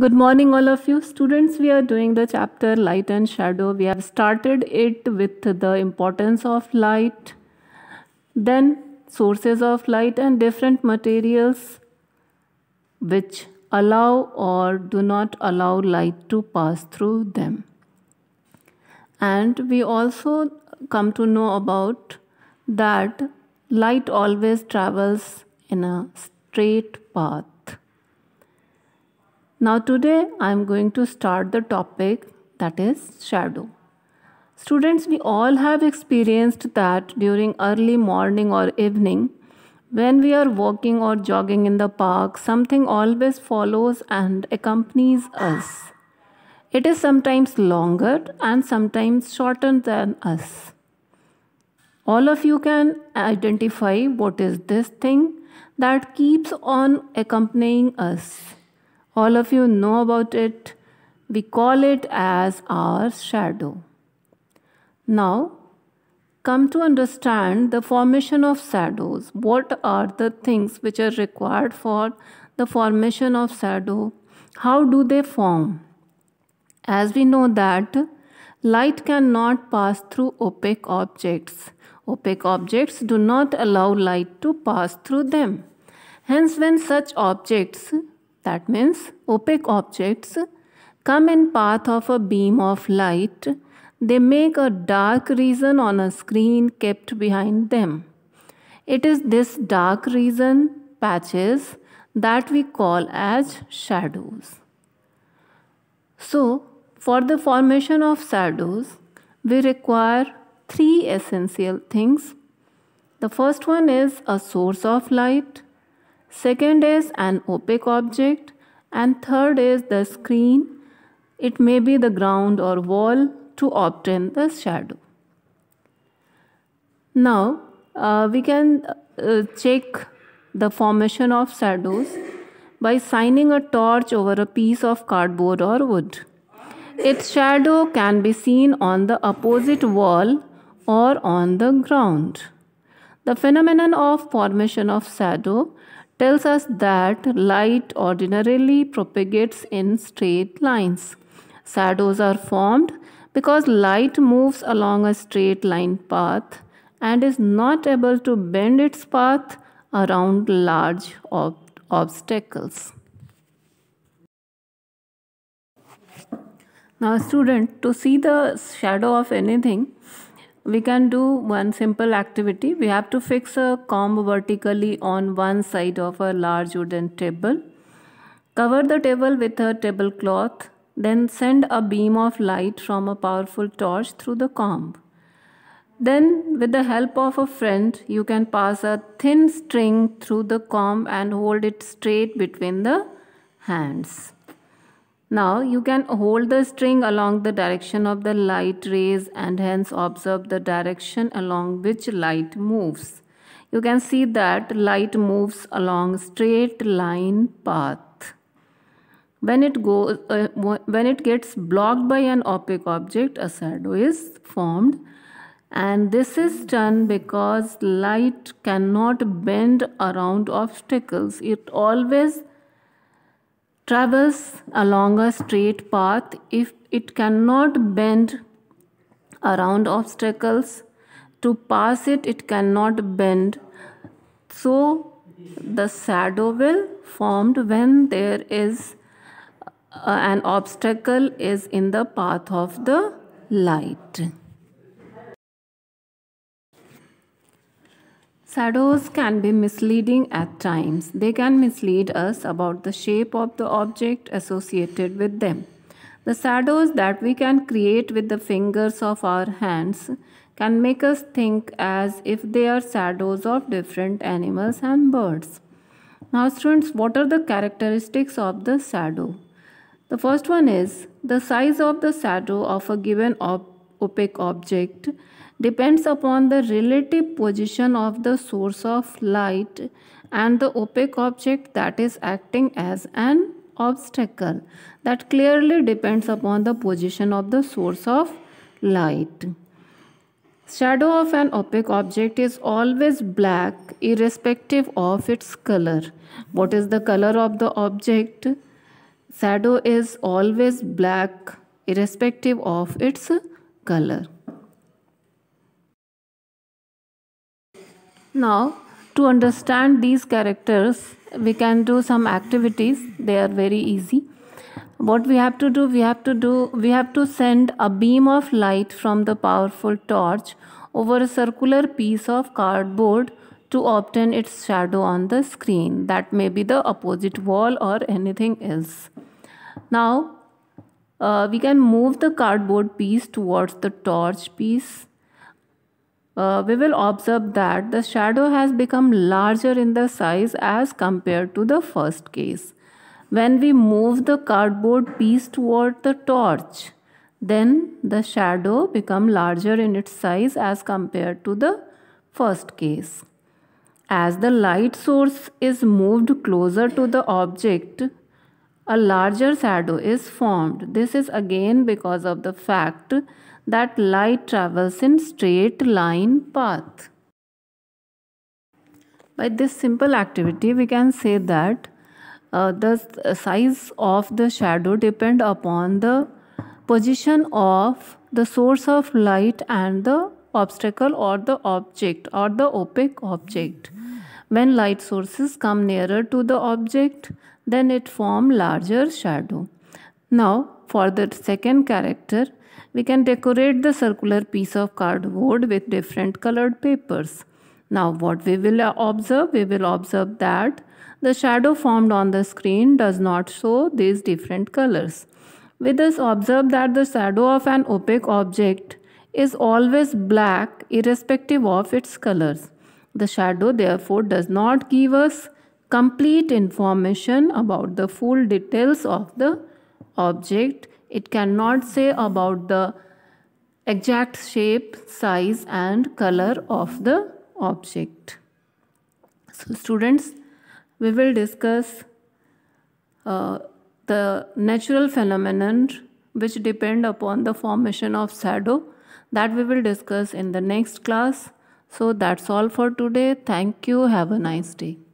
Good morning all of you. Students, we are doing the chapter light and shadow. We have started it with the importance of light, then sources of light and different materials which allow or do not allow light to pass through them. And we also come to know about that light always travels in a straight path now today I am going to start the topic that is shadow. Students we all have experienced that during early morning or evening when we are walking or jogging in the park something always follows and accompanies us. It is sometimes longer and sometimes shorter than us. All of you can identify what is this thing that keeps on accompanying us all of you know about it. We call it as our shadow. Now, come to understand the formation of shadows. What are the things which are required for the formation of shadow? How do they form? As we know that light cannot pass through opaque objects. Opaque objects do not allow light to pass through them. Hence, when such objects that means opaque objects come in path of a beam of light. They make a dark region on a screen kept behind them. It is this dark region patches that we call as shadows. So, for the formation of shadows, we require three essential things. The first one is a source of light. Second is an opaque object. And third is the screen. It may be the ground or wall to obtain the shadow. Now uh, we can uh, check the formation of shadows by shining a torch over a piece of cardboard or wood. Its shadow can be seen on the opposite wall or on the ground. The phenomenon of formation of shadow tells us that light ordinarily propagates in straight lines. Shadows are formed because light moves along a straight line path and is not able to bend its path around large ob obstacles. Now student, to see the shadow of anything, we can do one simple activity. We have to fix a comb vertically on one side of a large wooden table. Cover the table with a tablecloth. Then send a beam of light from a powerful torch through the comb. Then, with the help of a friend, you can pass a thin string through the comb and hold it straight between the hands. Now you can hold the string along the direction of the light rays and hence observe the direction along which light moves. You can see that light moves along straight line path. When it, goes, uh, uh, when it gets blocked by an opaque object, a shadow is formed and this is done because light cannot bend around obstacles it always traverse along a straight path if it cannot bend around obstacles. To pass it, it cannot bend. So the shadow will formed when there is uh, an obstacle is in the path of the light. Shadows can be misleading at times. They can mislead us about the shape of the object associated with them. The shadows that we can create with the fingers of our hands can make us think as if they are shadows of different animals and birds. Now students, what are the characteristics of the shadow? The first one is the size of the shadow of a given op opaque object depends upon the relative position of the source of light and the opaque object that is acting as an obstacle that clearly depends upon the position of the source of light. Shadow of an opaque object is always black irrespective of its color. What is the color of the object? Shadow is always black irrespective of its color. Now, to understand these characters, we can do some activities. They are very easy. What we have to do, we have to do, we have to send a beam of light from the powerful torch over a circular piece of cardboard to obtain its shadow on the screen. That may be the opposite wall or anything else. Now, uh, we can move the cardboard piece towards the torch piece uh, we will observe that the shadow has become larger in the size as compared to the first case. When we move the cardboard piece toward the torch, then the shadow become larger in its size as compared to the first case. As the light source is moved closer to the object, a larger shadow is formed. This is again because of the fact that light travels in straight line path. By this simple activity, we can say that uh, the uh, size of the shadow depend upon the position of the source of light and the obstacle or the object or the opaque object. When light sources come nearer to the object, then it form larger shadow. Now, for the second character, we can decorate the circular piece of cardboard with different colored papers. Now what we will observe? We will observe that the shadow formed on the screen does not show these different colors. We thus observe that the shadow of an opaque object is always black irrespective of its colors. The shadow therefore does not give us complete information about the full details of the object, it cannot say about the exact shape, size and color of the object. So students, we will discuss uh, the natural phenomenon which depend upon the formation of shadow that we will discuss in the next class. So that's all for today. Thank you. Have a nice day.